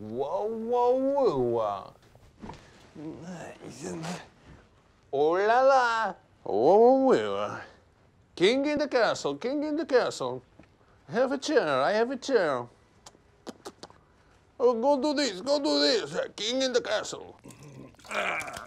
Whoa, whoa, whoa. Oh la la. Whoa, whoa, whoa. King in the castle, king in the castle. Have a chair, I have a chair. Oh, go do this, go do this. King in the castle. Ah.